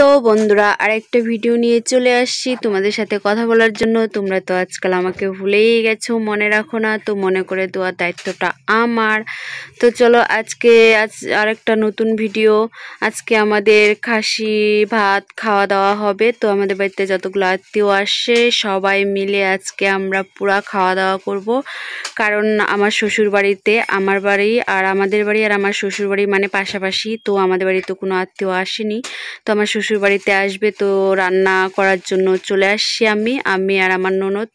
তো বন্ধুরা আরেকটা ভিডিও নিয়ে চলে আসছি তোমাদের সাথে কথা বলার জন্য তোমরা তো আজকাল আমাকে ভুলেই গেছো মনে রাখো না তো মনে করে দেওয়ার দায়িত্বটা আমার তো চলো আজকে আজ আরেকটা নতুন ভিডিও আজকে আমাদের খাসি ভাত খাওয়া দাওয়া হবে তো আমাদের বাড়িতে যতগুলো আত্মীয় আসে সবাই মিলে আজকে আমরা পুরা খাওয়া দাওয়া করব কারণ আমার শ্বশুর বাড়িতে আমার বাড়ি আর আমাদের বাড়ি আর আমার শ্বশুর বাড়ি মানে পাশাপাশি তো আমাদের বাড়িতে কোনো আত্মীয় আসেনি তো আমার শ্বশুর বাড়িতে আসবে তো রান্না করার জন্য চলে আসছি আমি আমি আর আমার ননদ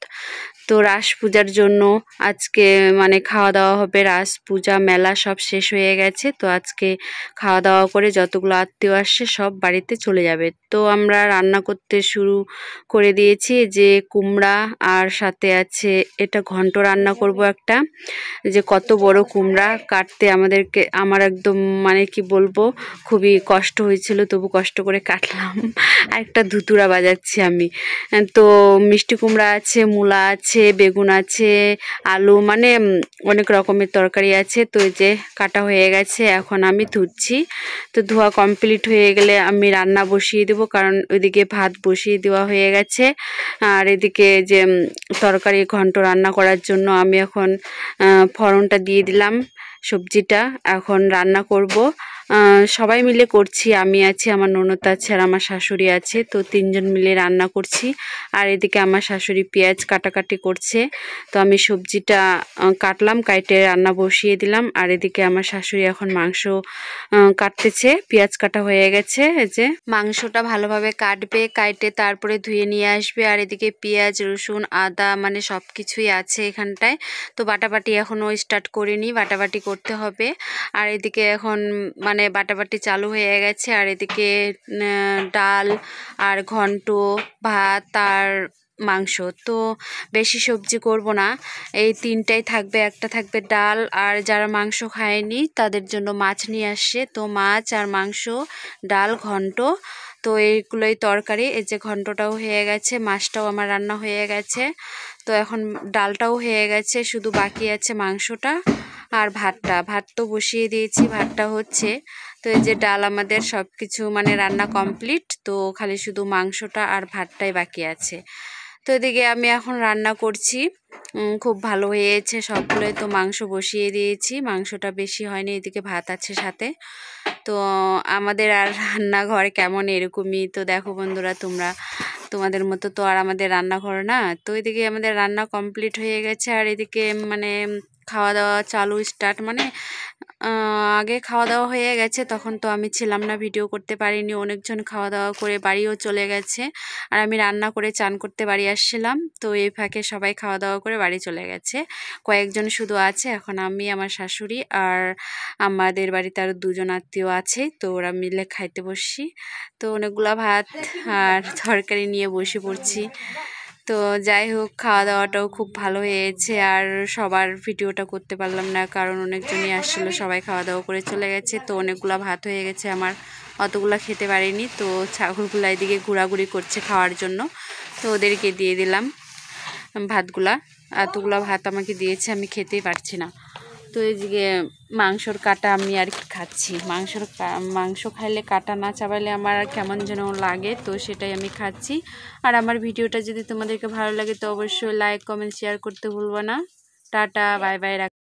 তো রাস পূজার জন্য আজকে মানে খাওয়া দাওয়া হবে রাস পূজা মেলা সব শেষ হয়ে গেছে তো আজকে খাওয়া দাওয়া করে যতগুলো আত্মীয় আসছে সব বাড়িতে চলে যাবে তো আমরা রান্না করতে শুরু করে দিয়েছি যে কুমড়া আর সাথে আছে এটা ঘন্ট রান্না করব একটা যে কত বড় কুমড়া কাটতে আমাদেরকে আমার একদম মানে কি বলবো খুবই কষ্ট হয়েছিল তবু কষ্ট করে কাটলাম আর একটা ধুতুরা বাজাচ্ছি আমি তো মিষ্টি কুমড়া আছে মূলা আছে আছে বেগুন আছে আলু মানে অনেক রকমের তরকারি আছে তো যে কাটা হয়ে গেছে এখন আমি ধুচ্ছি তো ধোয়া কমপ্লিট হয়ে গেলে আমি রান্না বসিয়ে দেবো কারণ ওইদিকে ভাত বসিয়ে দেওয়া হয়ে গেছে আর এদিকে যে তরকারি ঘন্ট রান্না করার জন্য আমি এখন ফরনটা দিয়ে দিলাম সবজিটা এখন রান্না করব সবাই মিলে করছি আমি আছি আমার ননদ আছে আর আমার শাশুড়ি আছে তো তিনজন মিলে রান্না করছি আর এদিকে আমার শাশুড়ি পেঁয়াজ কাটাকাটি করছে তো আমি সবজিটা কাটলাম কাইটে রান্না বসিয়ে দিলাম আর এদিকে আমার শাশুড়ি এখন মাংস কাটতেছে পেঁয়াজ কাটা হয়ে গেছে এই যে মাংসটা ভালোভাবে কাটবে কাইটে তারপরে ধুয়ে নিয়ে আসবে আর এদিকে পেঁয়াজ রসুন আদা মানে সব কিছুই আছে এখানটায় তো বাটাবাটি এখনও স্টার্ট করিনি বাটাবাটি করতে হবে আর এদিকে এখন মানে মানে বাটাবাটি চালু হয়ে গেছে আর এদিকে ডাল আর ঘন্ট ভাত আর মাংস তো বেশি সবজি করব না এই তিনটাই থাকবে একটা থাকবে ডাল আর যারা মাংস খায়নি তাদের জন্য মাছ নিয়ে আসছে তো মাছ আর মাংস ডাল ঘন্ট তো এইগুলোই তরকারি এই যে ঘন্টটাও হয়ে গেছে মাছটাও আমার রান্না হয়ে গেছে তো এখন ডালটাও হয়ে গেছে শুধু বাকি আছে মাংসটা আর ভাতটা ভাত তো বসিয়ে দিয়েছি ভাতটা হচ্ছে তো এই যে ডাল আমাদের সব কিছু মানে রান্না কমপ্লিট তো খালি শুধু মাংসটা আর ভাতটাই বাকি আছে তো এদিকে আমি এখন রান্না করছি খুব ভালো হয়েছে সবগুলোই তো মাংস বসিয়ে দিয়েছি মাংসটা বেশি হয়নি এদিকে ভাত আছে সাথে তো আমাদের আর রান্নাঘর কেমন এরকমই তো দেখো বন্ধুরা তোমরা তোমাদের মতো তো আর আমাদের রান্নাঘর না তো এদিকে আমাদের রান্না কমপ্লিট হয়ে গেছে আর এদিকে মানে খাওয়া দাওয়া চালু স্টার্ট মানে আগে খাওয়া দাওয়া হয়ে গেছে তখন তো আমি ছিলাম না ভিডিও করতে পারিনি অনেকজন খাওয়া দাওয়া করে বাড়িও চলে গেছে আর আমি রান্না করে চান করতে বাড়ি আসছিলাম তো এই ফাঁকে সবাই খাওয়া দাওয়া করে বাড়ি চলে গেছে কয়েকজন শুধু আছে এখন আমি আমার শাশুড়ি আর আমাদের বাড়িতে আরও দুজন আত্মীয় আছে তো ওরা মিলে খাইতে বসছি তো অনেকগুলা ভাত আর তরকারি নিয়ে বসে পড়ছি তো যাই হোক খাওয়া দাওয়াটাও খুব ভালো হয়েছে আর সবার ভিডিওটা করতে পারলাম না কারণ অনেকজনই আসছিলো সবাই খাওয়া দাওয়া করে চলে গেছে তো অনেকগুলো ভাত হয়ে গেছে আমার অতগুলো খেতে পারিনি তো ছাগলগুলো এদিকে ঘোরাঘুরি করছে খাওয়ার জন্য তো ওদেরকে দিয়ে দিলাম ভাতগুলা এতগুলো ভাত আমাকে দিয়েছে আমি খেতেই পারছি না তো যে মাংসর কাটা আমি আর কি খাচ্ছি মাংসর মাংস খাইলে কাটা না চাবাইলে আমার কেমন যেন লাগে তো সেটাই আমি খাচ্ছি আর আমার ভিডিওটা যদি তোমাদেরকে ভালো লাগে তো অবশ্যই লাইক কমেন্ট শেয়ার করতে ভুলবো না টাটা বাই বাই